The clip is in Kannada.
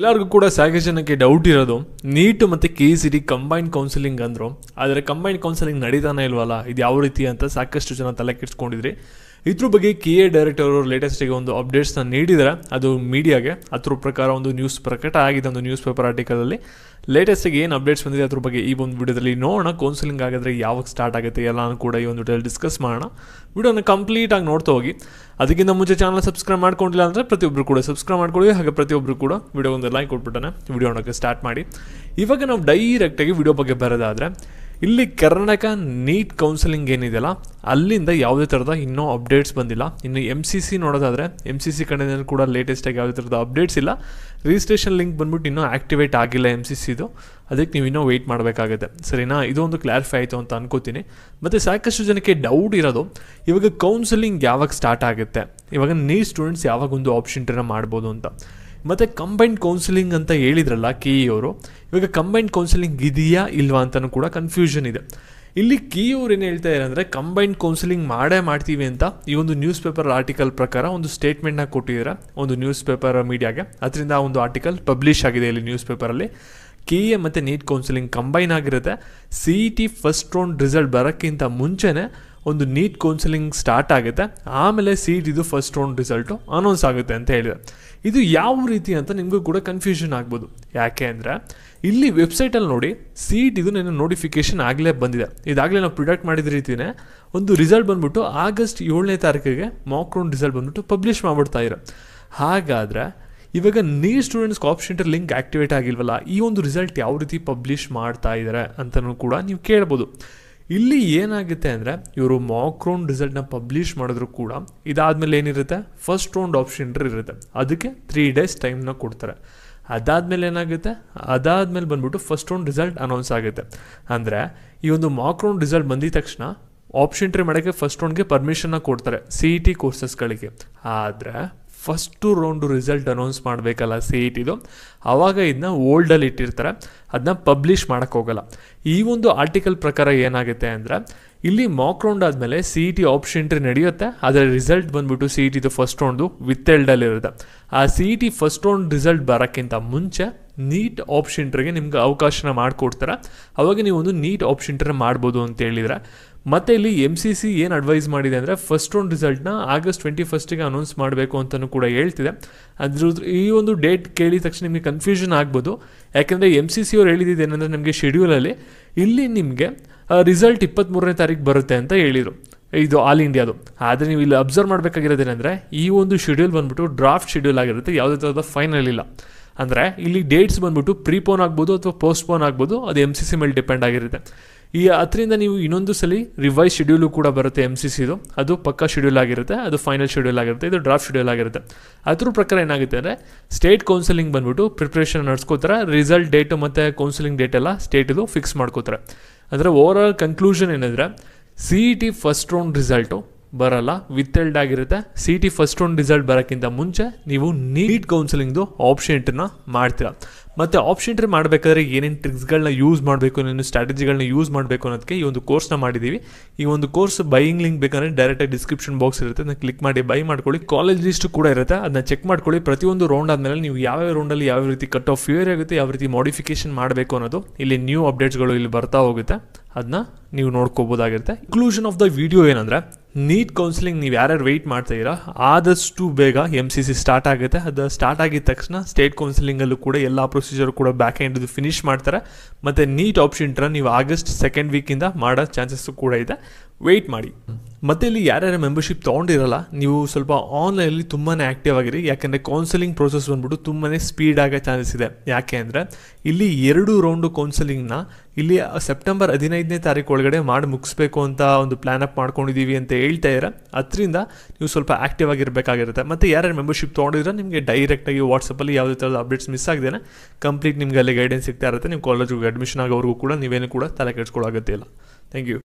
ಎಲ್ಲರಿಗೂ ಕೂಡ ಸಾಕಷ್ಟು ಜನಕ್ಕೆ ಡೌಟ್ ಇರೋದು ನೀಟ್ ಮತ್ತು K C D combine counselling ಅಂದರು ಆದರೆ ಕಂಬೈಂಡ್ ಕೌನ್ಸಿಲಿಂಗ್ ನಡೀತಾನೆ ಇಲ್ವಲ್ಲ ಇದು ಯಾವ ರೀತಿ ಅಂತ ಸಾಕಷ್ಟು ಜನ ತಲೆ ಕೆಡಿಸ್ಕೊಂಡಿದ್ರಿ ಇದ್ರ ಬಗ್ಗೆ ಕೆ ಎ ಡೈರೆಕ್ಟರ್ ಅವರು ಲೇಟೆಸ್ಟಿಗೆ ಒಂದು ಅಪ್ಡೇಟ್ಸ್ನ ನೀಡಿದರೆ ಅದು ಮೀಡಿಯಾಗೆ ಅದ್ರ ಪ್ರಕಾರ ಒಂದು ನ್ಯೂಸ್ ಪ್ರಕಟ ಆಗಿದೆ ಒಂದು ನ್ಯೂಸ್ ಪೇಪರ್ ಆರ್ಟಿಕಲಲ್ಲಿ ಲೇಟೆಸ್ಟಾಗಿ ಏನು ಅಪ್ಡೇಟ್ಸ್ ಬಂದಿದೆ ಅದ್ರ ಬಗ್ಗೆ ಈ ಒಂದು ವಿಡಿಯೋದಲ್ಲಿ ನೋಡೋಣ ಕೌನ್ಸಿಲಿಂಗ್ ಆಗಿದ್ರೆ ಯಾವಾಗ ಸ್ಟಾರ್ಟ್ ಆಗುತ್ತೆ ಎಲ್ಲನೂ ಕೂಡ ಈ ಒಂದು ವಿಡಿಯೋದಲ್ಲಿ ಡಿಸ್ಕಸ್ ಮಾಡೋಣ ವಿಡಿಯೋನ ಕಂಪ್ಲೀಟಾಗಿ ನೋಡ್ತಾ ಹೋಗಿ ಅದಕ್ಕಿಂತ ಮುಂಚೆ ಚಾನಲ್ ಸಬ್ಸ್ಕ್ರೈಬ್ ಮಾಡ್ಕೊಂಡಿಲ್ಲ ಅಂದರೆ ಪ್ರತಿಯೊಬ್ಬರು ಕೂಡ ಸಬ್ಸ್ಕ್ರೈಬ್ ಮಾಡ್ಕೊಳ್ಳಿ ಹಾಗೆ ಪ್ರತಿಯೊಬ್ಬರು ಕೂಡ ವಿಡಿಯೋ ಒಂದು ಲೈಕ್ ಕೊಟ್ಬಿಟ್ಟಾನೆ ವಿಡಿಯೋ ನೋಡೋಕ್ಕೆ ಸ್ಟಾರ್ಟ್ ಮಾಡಿ ಇವಾಗ ನಾವು ಡೈರೆಕ್ಟಾಗಿ ವಿಡಿಯೋ ಬಗ್ಗೆ ಬರೋದಾದರೆ ಇಲ್ಲಿ ಕರ್ನಾಟಕ ನೀಟ್ ಕೌನ್ಸಿಲಿಂಗ್ ಏನಿದೆಯಲ್ಲ ಅಲ್ಲಿಂದ ಯಾವುದೇ ಥರದ ಇನ್ನೂ ಅಪ್ಡೇಟ್ಸ್ ಬಂದಿಲ್ಲ ಇನ್ನು ಎಮ್ ಸಿ ಸಿ ನೋಡೋದಾದರೆ ಎಮ್ ಸಿ ಸಿ ಕಡೆಯಲ್ಲಿ ಕೂಡ ಲೇಟೆಸ್ಟಾಗಿ ಯಾವುದೇ ಥರದ ಅಪ್ಡೇಟ್ಸ್ ಇಲ್ಲ ರಿಜಿಸ್ಟ್ರೇಷನ್ ಲಿಂಕ್ ಬಂದ್ಬಿಟ್ಟು ಇನ್ನೂ ಆ್ಯಕ್ಟಿವೇಟ್ ಆಗಿಲ್ಲ ಎಮ್ ಸಿ ಸಿದು ಅದಕ್ಕೆ ನೀವು ಇನ್ನೂ ವೆಯ್ಟ್ ಮಾಡಬೇಕಾಗುತ್ತೆ ಸರಿನಾ ಇದೊಂದು ಕ್ಲಾರಿಫೈ ಆಯಿತು ಅಂತ ಅನ್ಕೋತೀನಿ ಮತ್ತು ಸಾಕಷ್ಟು ಜನಕ್ಕೆ ಡೌಟ್ ಇರೋದು ಇವಾಗ ಕೌನ್ಸಿಲಿಂಗ್ ಯಾವಾಗ ಸ್ಟಾರ್ಟ್ ಆಗುತ್ತೆ ಇವಾಗ ನೀಟ್ ಸ್ಟೂಡೆಂಟ್ಸ್ ಯಾವಾಗ ಒಂದು ಆಪ್ಷನ್ ಮಾಡ್ಬೋದು ಅಂತ ಮತ್ತು ಕಂಬೈಂಡ್ ಕೌನ್ಸಿಲಿಂಗ್ ಅಂತ ಹೇಳಿದ್ರಲ್ಲ ಕೆ ಇ ಅವರು ಇವಾಗ ಕಂಬೈಂಡ್ ಕೌನ್ಸಿಲಿಂಗ್ ಇದೆಯಾ ಇಲ್ವಾ ಅಂತಲೂ ಕೂಡ ಕನ್ಫ್ಯೂಷನ್ ಇದೆ ಇಲ್ಲಿ ಕೆ ಅವ್ರು ಏನು ಹೇಳ್ತಾ ಇದ್ದಾರೆ ಅಂದರೆ ಕಂಬೈಂಡ್ ಕೌನ್ಸಿಲಿಂಗ್ ಮಾಡೇ ಮಾಡ್ತೀವಿ ಅಂತ ಈ ಒಂದು ನ್ಯೂಸ್ ಪೇಪರ್ ಆರ್ಟಿಕಲ್ ಪ್ರಕಾರ ಒಂದು ಸ್ಟೇಟ್ಮೆಂಟ್ನ ಕೊಟ್ಟಿದ್ದಾರೆ ಒಂದು ನ್ಯೂಸ್ ಪೇಪರ್ ಮೀಡಿಯಾಗೆ ಅದರಿಂದ ಒಂದು ಆರ್ಟಿಕಲ್ ಪಬ್ಲಿಷ್ ಆಗಿದೆ ಇಲ್ಲಿ ನ್ಯೂಸ್ ಪೇಪರಲ್ಲಿ ಕೆ ಎ ಮತ್ತು ನೀಟ್ ಕೌನ್ಸಿಲಿಂಗ್ ಕಂಬೈನ್ ಆಗಿರುತ್ತೆ C E T first round result ಬರೋಕ್ಕಿಂತ ಮುಂಚೆನೇ ಒಂದು ನೀಟ್ ಕೌನ್ಸಿಲಿಂಗ್ ಸ್ಟಾರ್ಟ್ ಆಗುತ್ತೆ ಆಮೇಲೆ ಸೀಟ್ ಇದು ಫಸ್ಟ್ ರೌಂಡ್ ರಿಸಲ್ಟು ಅನೌನ್ಸ್ ಆಗುತ್ತೆ ಅಂತ ಹೇಳಿದೆ ಇದು ಯಾವ ರೀತಿ ಅಂತ ನಿಮಗೂ ಕೂಡ ಕನ್ಫ್ಯೂಷನ್ ಆಗ್ಬೋದು ಯಾಕೆ ಅಂದರೆ ಇಲ್ಲಿ ವೆಬ್ಸೈಟಲ್ಲಿ ನೋಡಿ ಸೀಟ್ ಇದು ನನ್ನ ನೋಟಿಫಿಕೇಶನ್ ಆಗಲೇ ಬಂದಿದೆ ಇದಾಗಲೇ ನಾವು ಪ್ರೊಡಕ್ಟ್ ಮಾಡಿದ ರೀತಿಯೇ ಒಂದು ರಿಸಲ್ಟ್ ಬಂದ್ಬಿಟ್ಟು ಆಗಸ್ಟ್ ಏಳನೇ ತಾರೀಕಿಗೆ ಮಾಕ್ ರೌಂಡ್ ರಿಸಲ್ಟ್ ಬಂದ್ಬಿಟ್ಟು ಪಬ್ಲಿಷ್ ಮಾಡ್ಬಿಡ್ತಾ ಇರೋ ಹಾಗಾದರೆ ಇವಾಗ ನೀ students option centre link activate ಆಗಿಲ್ವಲ್ಲ ಈ ಒಂದು ರಿಸಲ್ಟ್ ಯಾವ ರೀತಿ ಪಬ್ಲಿಷ್ ಮಾಡ್ತಾ ಇದ್ದಾರೆ ಅಂತಲೂ ಕೂಡ ನೀವು ಕೇಳ್ಬೋದು ಇಲ್ಲಿ ಏನಾಗುತ್ತೆ ಅಂದರೆ ಇವರು ಮಾಕ್ ರೌಂಡ್ ರಿಸಲ್ಟ್ನ ಪಬ್ಲಿಷ್ ಮಾಡಿದ್ರು ಕೂಡ ಇದಾದಮೇಲೆ ಏನಿರುತ್ತೆ ಫಸ್ಟ್ ರೌಂಡ್ ಆಪ್ಷನ್ ಇರುತ್ತೆ ಅದಕ್ಕೆ ತ್ರೀ ಡೇಸ್ ಟೈಮ್ನ ಕೊಡ್ತಾರೆ ಅದಾದಮೇಲೆ ಏನಾಗುತ್ತೆ ಅದಾದಮೇಲೆ ಬಂದ್ಬಿಟ್ಟು ಫಸ್ಟ್ ರೌಂಡ್ ರಿಸಲ್ಟ್ ಅನೌನ್ಸ್ ಆಗುತ್ತೆ ಅಂದರೆ ಈ ಒಂದು ಮಾಕ್ ರೌಂಡ್ ರಿಸಲ್ಟ್ ಬಂದಿದ ತಕ್ಷಣ ಆಪ್ಷನ್ ಎಂಟ್ರಿ ಮಾಡೋಕ್ಕೆ ಫಸ್ಟ್ ರೌಂಡ್ಗೆ ಪರ್ಮಿಷನ್ನ ಕೊಡ್ತಾರೆ ಸಿ ಇ e ಟಿ ಕೋರ್ಸಸ್ಗಳಿಗೆ ಆದರೆ ಫಸ್ಟು ರೌಂಡು ರಿಸಲ್ಟ್ ಅನೌನ್ಸ್ ಮಾಡಬೇಕಲ್ಲ ಸಿ ಇ ಟಿದು ಆವಾಗ ಇದನ್ನ ಓಲ್ಡಲ್ಲಿ ಇಟ್ಟಿರ್ತಾರೆ ಅದನ್ನ ಪಬ್ಲಿಷ್ ಹೋಗಲ್ಲ ಈ ಒಂದು ಆರ್ಟಿಕಲ್ ಪ್ರಕಾರ ಏನಾಗುತ್ತೆ ಅಂದರೆ ಇಲ್ಲಿ ಮಾಕ್ ರೌಂಡ್ ಆದಮೇಲೆ C E T option entry ನಡೆಯುತ್ತೆ ಅದರ ರಿಸಲ್ಟ್ ಬಂದ್ಬಿಟ್ಟು ಸಿ ಇ ಟಿದು ಫಸ್ಟ್ ರೌಂಡು ವಿತ್ ಇರುತ್ತೆ ಆ C E T first round result ಬರೋಕ್ಕಿಂತ ಮುಂಚೆ ನೀಟ್ ಆಪ್ಷನ್ ಎಂಟ್ರಿಗೆ ನಿಮ್ಗೆ ಅವಕಾಶನ ಮಾಡಿಕೊಡ್ತಾರೆ ಅವಾಗ ನೀವು ಒಂದು ನೀಟ್ ಆಪ್ಷನ್ ಮಾಡ್ಬೋದು ಅಂತ ಹೇಳಿದರೆ ಮತ್ತೆ ಇಲ್ಲಿ ಎಮ್ ಸಿ ಸಿ ಏನು ಅಡ್ವೈಸ್ ಮಾಡಿದೆ ಅಂದರೆ ಫಸ್ಟ್ ರೌಂಡ್ ರಿಸಲ್ಟ್ನ ಆಗಸ್ಟ್ ಟ್ವೆಂಟಿ ಫಸ್ಟಿಗೆ ಅನೌನ್ಸ್ ಮಾಡಬೇಕು ಅಂತಲೂ ಕೂಡ ಹೇಳ್ತಿದೆ ಅದ್ರ ಈ ಒಂದು ಡೇಟ್ ಕೇಳಿದ ತಕ್ಷಣ ನಿಮಗೆ ಕನ್ಫ್ಯೂಷನ್ ಆಗ್ಬೋದು ಯಾಕೆಂದರೆ ಎಮ್ ಸಿ ಸಿ ಅವ್ರು ಹೇಳಿದ್ದು ಏನಂದರೆ ನಿಮಗೆ ಶೆಡ್ಯೂಲಲ್ಲಿ ಇಲ್ಲಿ ನಿಮಗೆ ರಿಸಲ್ಟ್ ಇಪ್ಪತ್ತ್ಮೂರನೇ ತಾರೀಕು ಬರುತ್ತೆ ಅಂತ ಹೇಳಿದರು ಇದು ಆಲ್ ಇಂಡಿಯಾದು ಆದರೆ ನೀವು ಇಲ್ಲಿ ಅಬ್ಸರ್ವ್ ಮಾಡಬೇಕಾಗಿರೋದೇನೆಂದರೆ ಈ ಒಂದು ಶೆಡ್ಯೂಲ್ ಬಂದ್ಬಿಟ್ಟು ಡ್ರಾಫ್ಟ್ ಶೆಡ್ಯೂಲ್ ಆಗಿರುತ್ತೆ ಯಾವುದೇ ಥರದ ಫೈನಲ್ ಇಲ್ಲ ಅಂದರೆ ಇಲ್ಲಿ ಡೇಟ್ಸ್ ಬಂದ್ಬಿಟ್ಟು ಪ್ರೀಪೋನ್ ಆಗ್ಬೋದು ಅಥವಾ ಪೋಸ್ಟ್ಪೋನ್ ಆಗ್ಬೋದು ಅದು ಎಮ್ ಸಿ ಸಿ ಮೇಲೆ ಡಿಪೆಂಡ್ ಆಗಿರುತ್ತೆ ಈ ಅದರಿಂದ ನೀವು ಇನ್ನೊಂದು ಸಲ ರಿವೈಸ್ ಶೆಡ್ಯೂಲು ಕೂಡ ಬರುತ್ತೆ ಎಮ್ ಸಿ ಸಿದು ಅದು ಪಕ್ಕಾ ಶೆಡ್ಯೂಲ್ ಆಗಿರುತ್ತೆ ಅದು ಫೈನಲ್ ಶೆಡ್ಯೂಲ್ ಆಗಿರುತ್ತೆ ಇದು ಡ್ರಾಫ್ಟ್ ಶೆಡ್ಯೂಲ್ ಆಗಿರುತ್ತೆ ಅದ್ರ ಪ್ರಕಾರ ಏನಾಗುತ್ತೆ ಅಂದರೆ ಸ್ಟೇಟ್ ಕೌನ್ಸಿಲಿಂಗ್ ಬಂದ್ಬಿಟ್ಟು ಪ್ರಿಪ್ರೇಷನ್ ನಡೆಸ್ಕೋತಾರೆ ರಿಸಲ್ಟ್ ಡೇಟು ಮತ್ತು ಕೌನ್ಸಿಲಿಂಗ್ ಡೇಟ್ ಎಲ್ಲ ಸ್ಟೇಟಿದು ಫಿಕ್ಸ್ ಮಾಡ್ಕೋತಾರೆ ಅಂದರೆ ಓವರ್ ಆಲ್ ಕನ್ಕ್ಲೂಷನ್ ಏನಂದರೆ C E T first round result ಬರಲ್ಲ ಎಲ್ಡ್ ಆಗಿರುತ್ತೆ C T first round result ಬರೋಕ್ಕಿಂತ ಮುಂಚೆ ನೀವು ನೀಟ್ ಕೌನ್ಸಿಲಿಂಗ್ದು ಆಪ್ಷನ್ ಇಟ್ಟನ್ನು ಮಾಡ್ತೀರಾ ಮತ್ತು ಆಪ್ಷನ್ ಟ್ರೀ ಮಾಡಬೇಕಾದ್ರೆ ಏನೇನು ಟ್ರಿಕ್ಸ್ಗಳನ್ನ ಯೂಸ್ ಮಾಡಬೇಕು ಏನೇನು ಸ್ಟ್ರಾಟಜಿಗಳನ್ನ ಯೂಸ್ ಮಾಡಬೇಕು ಅನ್ನೋದಕ್ಕೆ ಈ ಒಂದು ನ ಮಾಡಿದ್ದೀವಿ ಈ ಒಂದು ಕೋರ್ಸ್ ಬೈಯಿಂಗ್ ಲಿಂಕ್ ಬೇಕಂದ್ರೆ ಡೈರೆಕ್ಟಾಗಿ ಡಿಸ್ಕ್ರಿಪ್ಷನ್ ಬಾಕ್ಸ್ ಇರುತ್ತೆ ಅದನ್ನ ಕ್ಲಿಕ್ ಮಾಡಿ ಬೈ ಮಾಡ್ಕೊಳ್ಳಿ ಕಾಲೇಜ್ ಲಿಸ್ಟ್ ಕೂಡ ಇರುತ್ತೆ ಅದನ್ನ ಚೆಕ್ ಮಾಡ್ಕೊಳ್ಳಿ ಪ್ರತಿಯೊಂದು ರೌಂಡ್ ಆದಮೇಲೆ ನೀವು ಯಾವ ರೌಂಡಲ್ಲಿ ಯಾವ ರೀತಿ ಕಟ್ ಆಫ್ ಫ್ಯೂರ್ ಆಗುತ್ತೆ ಯಾವ ರೀತಿ ಮಾಡಿಫಿಕೇಶನ್ ಮಾಡಬೇಕು ಅನ್ನೋದು ಇಲ್ಲಿ ನ್ಯೂ ಅಪ್ಡೇಟ್ಸ್ಗಳು ಇಲ್ಲಿ ಬರ್ತಾ ಹೋಗುತ್ತೆ ಅದನ್ನ ನೀವು ನೋಡ್ಕೋಬೋದಾಗಿರುತ್ತೆ ಇನ್ಕ್ಲೂಷನ್ ಆಫ್ ದ ವಿಡಿಯೋ ಏನಂದ್ರೆ ನೀಟ್ ಕೌನ್ಸಿಲಿಂಗ್ ನೀವು ಯಾರ್ಯಾರು ವೆಯ್ಟ್ ಇರೋ ಆದಷ್ಟು ಬೇಗ ಎಮ್ ಸಿ ಸಿ ಸ್ಟಾರ್ಟ್ ಆಗುತ್ತೆ ಅದು ಸ್ಟಾರ್ಟ್ ಆಗಿದ ತಕ್ಷಣ ಸ್ಟೇಟ್ ಕೌನ್ಸಿಲಿಂಗಲ್ಲೂ ಕೂಡ ಎಲ್ಲ ಪ್ರೊಸೀಜರ್ ಕೂಡ ಬ್ಯಾಕ್ ಎಂಡ್ದು ಫಿನಿಷ್ ಮಾಡ್ತಾರೆ ಮತ್ತು ನೀಟ್ ಆಪ್ಷನ್ ಟ್ರ ನೀವು ಆಗಸ್ಟ್ ಸೆಕೆಂಡ್ ವೀಕಿಂದ ಮಾಡೋ ಚಾನ್ಸಸ್ಸು ಕೂಡ ಇದೆ ವೆಯ್ಟ್ ಮಾಡಿ ಮತ್ತೆ ಇಲ್ಲಿ ಯಾರ್ಯಾರ ಮೆಂಬರ್ಶಿಪ್ ತೊಗೊಂಡಿರಲ್ಲ ನೀವು ಸ್ವಲ್ಪ ಆನ್ಲೈನಲ್ಲಿ ತುಂಬಾ ಆಕ್ಟಿವ್ ಆಗಿರಿ ಯಾಕೆಂದರೆ ಕೌನ್ಸೆಲಿಂಗ್ ಪ್ರೋಸೆಸ್ ಬಂದ್ಬಿಟ್ಟು ತುಂಬಾ ಸ್ಪೀಡ್ ಆಗೋ ಚಾನ್ಸಸ್ ಇದೆ ಯಾಕೆ ಅಂದರೆ ಇಲ್ಲಿ ಎರಡು ರೌಂಡು ಕೌನ್ಸಲಿಂಗ್ನ ಇಲ್ಲಿ ಸೆಪ್ಟೆಂಬರ್ ಹದಿನೈದನೇ ತಾರೀಕು ಒಳಗಡೆ ಮಾಡಿ ಮುಗಿಸ್ಬೇಕು ಅಂತ ಒಂದು ಪ್ಲ್ಯಾನ್ ಅಪ್ ಮಾಡ್ಕೊಂಡಿದ್ದೀವಿ ಅಂತ ಹೇಳ್ತಾ ಇದ್ದಾರೆ ಅದರಿಂದ ನೀವು ಸ್ವಲ್ಪ ಆ್ಯಕ್ಟಿವ್ ಆಗಿರಬೇಕಾಗಿರುತ್ತೆ ಮತ್ತು ಯಾರ್ಯಾರು ಮೆಂಬರ್ಶಿಪ್ ತೊಗೊಂಡಿದ್ರೆ ನಿಮಗೆ ಡೈರೆಕ್ಟಾಗಿ ವಾಟ್ಸಪ್ಪಲ್ಲಿ ಯಾವುದೇ ಥರದ ಅಪ್ಡೇಟ್ಸ್ ಮಿಸ್ ಆಗಿದೆ ಕಂಪ್ಲೀಟ್ ನಿಮಗೆ ಅಲ್ಲಿ ಗೈಡೆನ್ಸ್ ಸಿಗ್ತಾ ಇರುತ್ತೆ ನಿಮ್ಮ ಕಾಲೇಜಿಗೆ ಅಡ್ಮಿಷನ್ ಆಗೋವರೆಗೂ ಕೂಡ ನೀವೇನು ಕೂಡ ತಲೆ ಇಲ್ಲ ಥ್ಯಾಂಕ್ ಯು